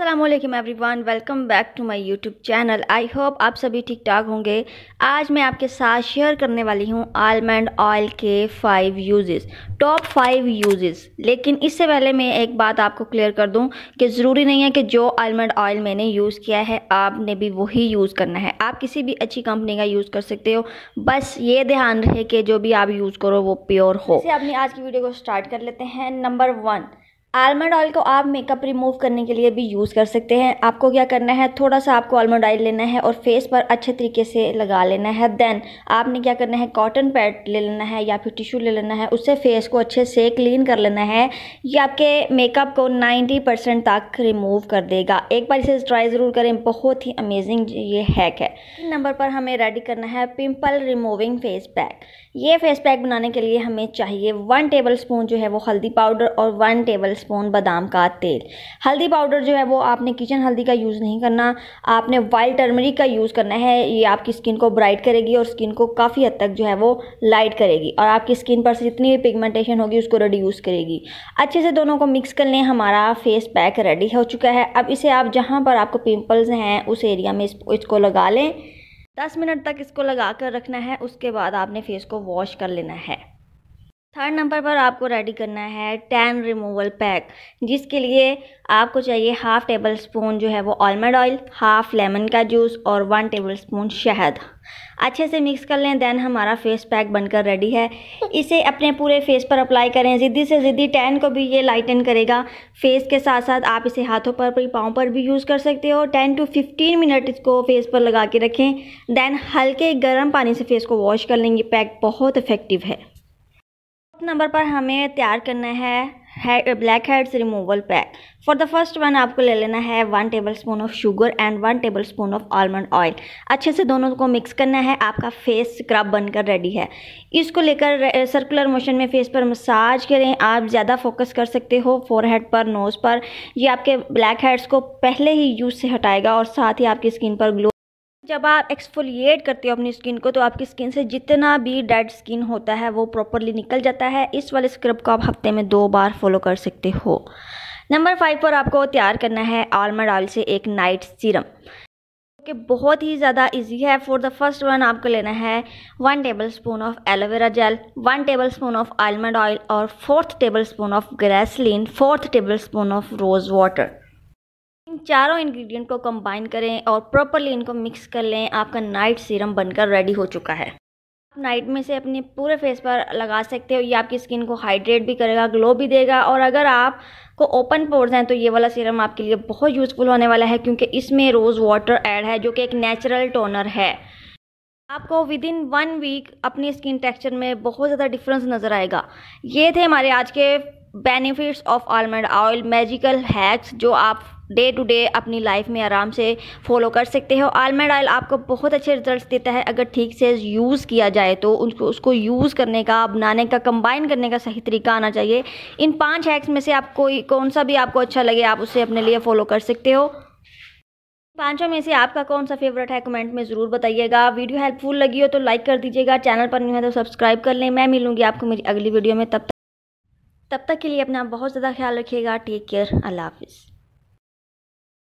अल्लाम everyone welcome back to my YouTube channel I hope आप सभी ठीक ठाक होंगे आज मैं आपके साथ शेयर करने वाली हूँ आलमंड ऑयल के five uses top five uses लेकिन इससे पहले मैं एक बात आपको क्लियर कर दूँ कि ज़रूरी नहीं है कि जो आलमंड ऑयल मैंने यूज़ किया है आपने भी वही यूज़ करना है आप किसी भी अच्छी कंपनी का यूज़ कर सकते हो बस ये ध्यान रहे कि जो भी आप यूज़ करो वो प्योर हो आपने आज की वीडियो को स्टार्ट कर लेते हैं नंबर वन आलमंड ऑयल को आप मेकअप रिमूव करने के लिए भी यूज़ कर सकते हैं आपको क्या करना है थोड़ा सा आपको आलमंड ऑयल लेना है और फेस पर अच्छे तरीके से लगा लेना है देन आपने क्या करना है कॉटन पैड ले लेना है या फिर टिश्यू ले लेना है उससे फेस को अच्छे से क्लीन कर लेना है ये आपके मेकअप को नाइन्टी परसेंट तक रिमूव कर देगा एक बार इसे ट्राई ज़रूर करें बहुत ही अमेजिंग ये हैक है नंबर पर हमें रेडी करना है पिम्पल रिमूविंग फेस पैक ये फेस पैक बनाने के लिए हमें चाहिए वन टेबल स्पून जो है वो हल्दी पाउडर और वन टेबल स्पून बादाम का तेल हल्दी पाउडर जो है वो आपने किचन हल्दी का यूज़ नहीं करना आपने वाइल्ड टर्मरिक का यूज़ करना है ये आपकी स्किन को ब्राइट करेगी और स्किन को काफ़ी हद तक जो है वो लाइट करेगी और आपकी स्किन पर जितनी भी पिगमेंटेशन होगी उसको रिड्यूस करेगी अच्छे से दोनों को मिक्स कर लें हमारा फेस पैक रेडी हो चुका है अब इसे आप जहाँ पर आपको पिम्पल्स हैं उस एरिया में इसको लगा लें दस मिनट तक इसको लगा कर रखना है उसके बाद आपने फेस को वॉश कर लेना है थर्ड नंबर पर आपको रेडी करना है टैन रिमूवल पैक जिसके लिए आपको चाहिए हाफ़ टेबल स्पून जो है वो आलमंड ऑयल हाफ़ लेमन का जूस और वन टेबल स्पून शहद अच्छे से मिक्स कर लें देन हमारा फेस पैक बनकर रेडी है इसे अपने पूरे फेस पर अप्लाई करें ज़िद्दी से ज़िद्दी टैन को भी ये लाइटन करेगा फेस के साथ साथ आप इसे हाथों पर भी पाँव पर भी यूज़ कर सकते हो टेन टू फिफ्टीन मिनट इसको फेस पर लगा के रखें देन हल्के गर्म पानी से फेस को वॉश कर लेंगे पैक बहुत इफेक्टिव है नंबर पर हमें तैयार करना है blackheads removal pack for the first one आपको ले लेना है one tablespoon of sugar and one tablespoon of almond oil अच्छे से दोनों को मिक्स करना है आपका फेस स्क्रब बनकर रेडी है इसको लेकर सर्कुलर मोशन में फेस पर मसाज करें आप ज़्यादा फोकस कर सकते हो फोर हेड पर नोज़ पर ये आपके ब्लैक हेड्स को पहले ही यूज से हटाएगा और साथ ही आपकी स्किन पर ग्लो जब आप एक्सफोलिएट करते हो अपनी स्किन को तो आपकी स्किन से जितना भी डेड स्किन होता है वो प्रॉपरली निकल जाता है इस वाले स्क्रब को आप हफ्ते में दो बार फॉलो कर सकते हो नंबर फाइव पर आपको तैयार करना है आलमंड ऑयल से एक नाइट सीरम कि बहुत ही ज़्यादा इजी है फॉर द फर्स्ट वन आपको लेना है one tablespoon of aloe vera gel one tablespoon of almond oil और fourth tablespoon of glycerin fourth tablespoon of rose water चारों इंग्रेडिएंट को कंबाइन करें और प्रॉपरली इनको मिक्स कर लें आपका नाइट सीरम बनकर रेडी हो चुका है आप नाइट में से अपने पूरे फेस पर लगा सकते हो ये आपकी स्किन को हाइड्रेट भी करेगा ग्लो भी देगा और अगर आप को ओपन पोर्स हैं तो ये वाला सीरम आपके लिए बहुत यूज़फुल होने वाला है क्योंकि इसमें रोज़ वाटर ऐड है जो कि एक नेचुरल टोनर है आपको विद इन वन वीक अपनी स्किन टेक्सचर में बहुत ज़्यादा डिफरेंस नज़र आएगा ये थे हमारे आज के benefits of almond oil magical hacks जो आप डे टू डे अपनी लाइफ में आराम से फॉलो कर सकते हो आलमंड ऑयल आपको बहुत अच्छे रिजल्ट्स देता है अगर ठीक से यूज़ किया जाए तो उनको उसको यूज़ करने का बनाने का कंबाइन करने का सही तरीका आना चाहिए इन पांच हैक्स में से आप कोई कौन सा भी आपको अच्छा लगे आप उसे अपने लिए फ़ॉलो कर सकते हो पांचों में से आपका कौन सा फेवरेट है कमेंट में ज़रूर बताइएगा वीडियो हेल्पफुल लगी हो तो लाइक कर दीजिएगा चैनल पर नहीं है तो सब्सक्राइब कर लें मैं मिलूंगी आपको मेरी अगली वीडियो में तब तक तब तक के लिए अपना बहुत ज़्यादा ख्याल रखिएगा टेक केयर अल्लाह हाफिज़